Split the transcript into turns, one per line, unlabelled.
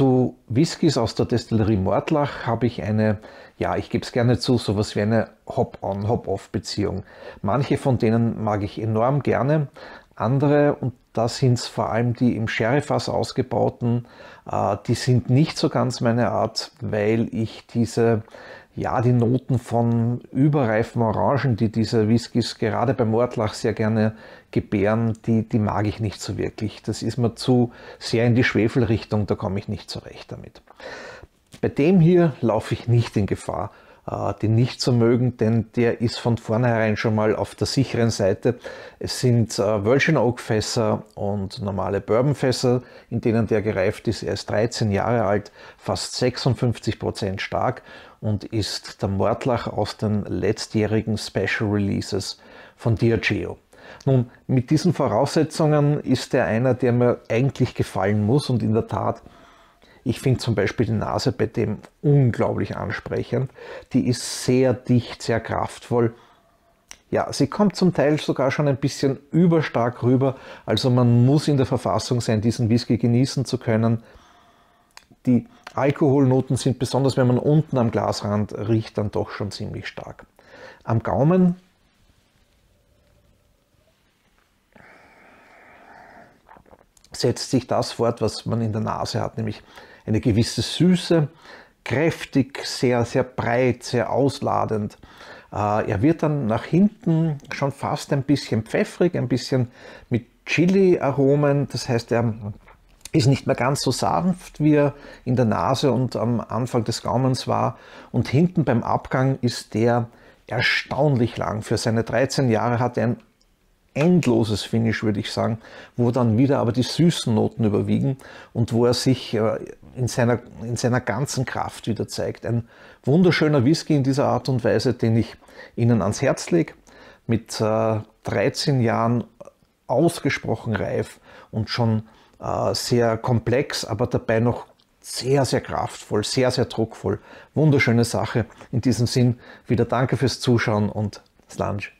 zu Whiskys aus der Destillerie Mordlach habe ich eine, ja, ich gebe es gerne zu, so sowas wie eine Hop-on, Hop-off-Beziehung. Manche von denen mag ich enorm gerne, andere, und da sind es vor allem die im Sherryfass ausgebauten, äh, die sind nicht so ganz meine Art, weil ich diese ja, die Noten von überreifen Orangen, die diese Whiskys gerade beim Mordlach sehr gerne gebären, die, die mag ich nicht so wirklich. Das ist mir zu sehr in die Schwefelrichtung, da komme ich nicht zurecht damit. Bei dem hier laufe ich nicht in Gefahr. Äh, die nicht so mögen, denn der ist von vornherein schon mal auf der sicheren Seite. Es sind Virgin äh, Oak Fässer und normale Bourbon Fässer, in denen der gereift ist. Er ist 13 Jahre alt, fast 56 Prozent stark und ist der Mordlach aus den letztjährigen Special Releases von Diageo. Nun, mit diesen Voraussetzungen ist er einer, der mir eigentlich gefallen muss und in der Tat ich finde zum Beispiel die Nase bei dem unglaublich ansprechend. Die ist sehr dicht, sehr kraftvoll. Ja, sie kommt zum Teil sogar schon ein bisschen überstark rüber. Also man muss in der Verfassung sein, diesen Whisky genießen zu können. Die Alkoholnoten sind besonders, wenn man unten am Glasrand riecht, dann doch schon ziemlich stark. Am Gaumen setzt sich das fort, was man in der Nase hat, nämlich eine gewisse Süße, kräftig, sehr, sehr breit, sehr ausladend. Äh, er wird dann nach hinten schon fast ein bisschen pfeffrig, ein bisschen mit Chili-Aromen. Das heißt, er ist nicht mehr ganz so sanft, wie er in der Nase und am Anfang des Gaumens war. Und hinten beim Abgang ist der erstaunlich lang. Für seine 13 Jahre hat er ein endloses Finish, würde ich sagen, wo dann wieder aber die süßen Noten überwiegen und wo er sich äh, in seiner, in seiner ganzen Kraft wieder zeigt. Ein wunderschöner Whisky in dieser Art und Weise, den ich Ihnen ans Herz lege. Mit 13 äh, Jahren ausgesprochen reif und schon äh, sehr komplex, aber dabei noch sehr, sehr kraftvoll, sehr, sehr druckvoll. Wunderschöne Sache. In diesem Sinn wieder danke fürs Zuschauen und Slange.